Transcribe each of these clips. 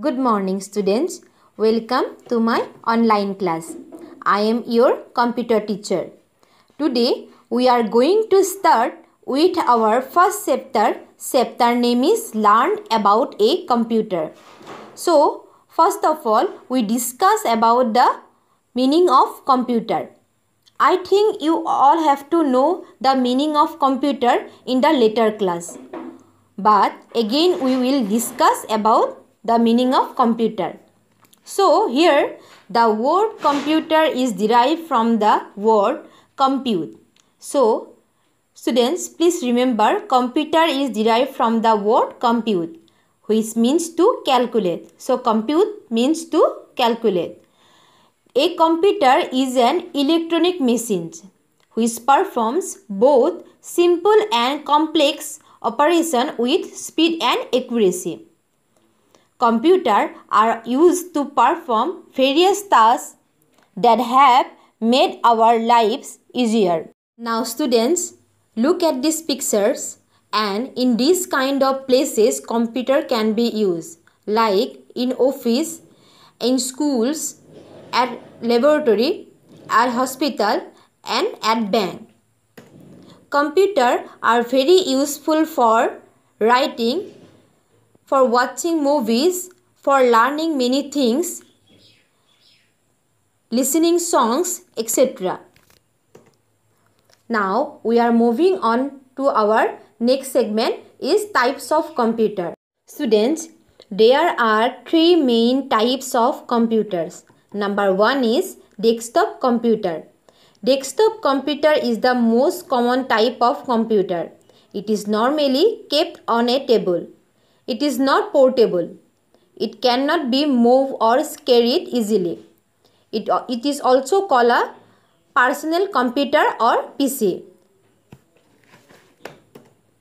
Good morning students. Welcome to my online class. I am your computer teacher. Today we are going to start with our first chapter. Chapter name is Learn about a computer. So first of all we discuss about the meaning of computer. I think you all have to know the meaning of computer in the later class. But again we will discuss about the meaning of computer. So here the word computer is derived from the word compute. So students please remember computer is derived from the word compute which means to calculate. So compute means to calculate. A computer is an electronic machine which performs both simple and complex operation with speed and accuracy. Computer are used to perform various tasks that have made our lives easier. Now students, look at these pictures and in these kind of places computer can be used like in office, in schools, at laboratory, at hospital and at bank. Computer are very useful for writing, for watching movies, for learning many things, listening songs, etc. Now we are moving on to our next segment is types of computer. Students, there are three main types of computers. Number one is desktop computer. Desktop computer is the most common type of computer. It is normally kept on a table. It is not portable. It cannot be moved or carried easily. It, it is also called a personal computer or PC.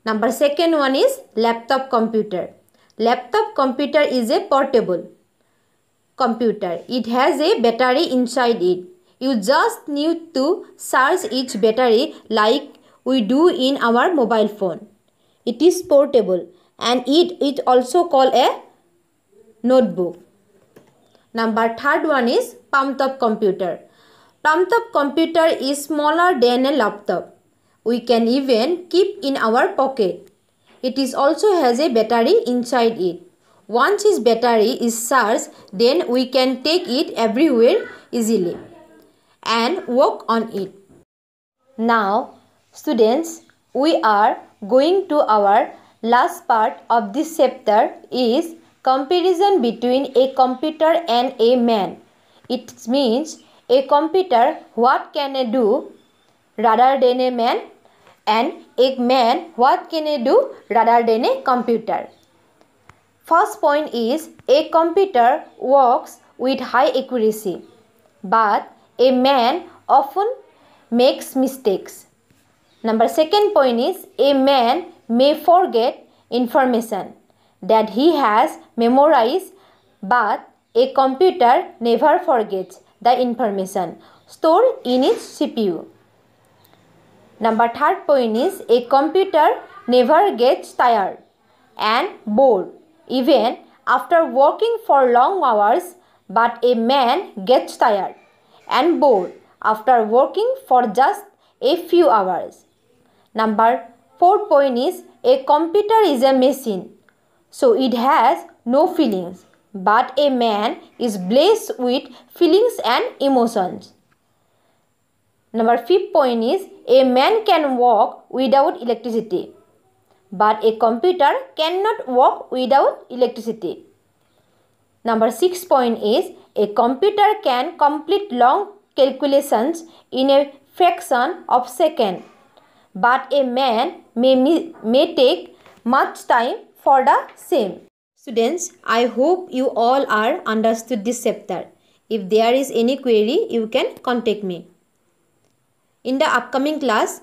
Number second one is laptop computer. Laptop computer is a portable computer. It has a battery inside it. You just need to charge each battery like we do in our mobile phone. It is portable and it is also called a notebook. Number third one is top computer. top computer is smaller than a laptop. We can even keep in our pocket. It is also has a battery inside it. Once its battery is charged, then we can take it everywhere easily and work on it. Now, students, we are going to our Last part of this chapter is comparison between a computer and a man. It means a computer what can I do rather than a man and a man what can I do rather than a computer. First point is a computer works with high accuracy but a man often makes mistakes. Number second point is a man may forget information that he has memorized, but a computer never forgets the information stored in its CPU. Number third point is a computer never gets tired and bored even after working for long hours, but a man gets tired and bored after working for just a few hours. Number fourth point is a computer is a machine. So it has no feelings. But a man is blessed with feelings and emotions. Number fifth point is a man can walk without electricity. But a computer cannot walk without electricity. Number six point is a computer can complete long calculations in a fraction of second but a man may, may take much time for the same. Students, I hope you all are understood this chapter. If there is any query, you can contact me. In the upcoming class,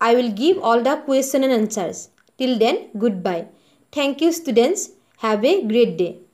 I will give all the question and answers. Till then, goodbye. Thank you students. Have a great day.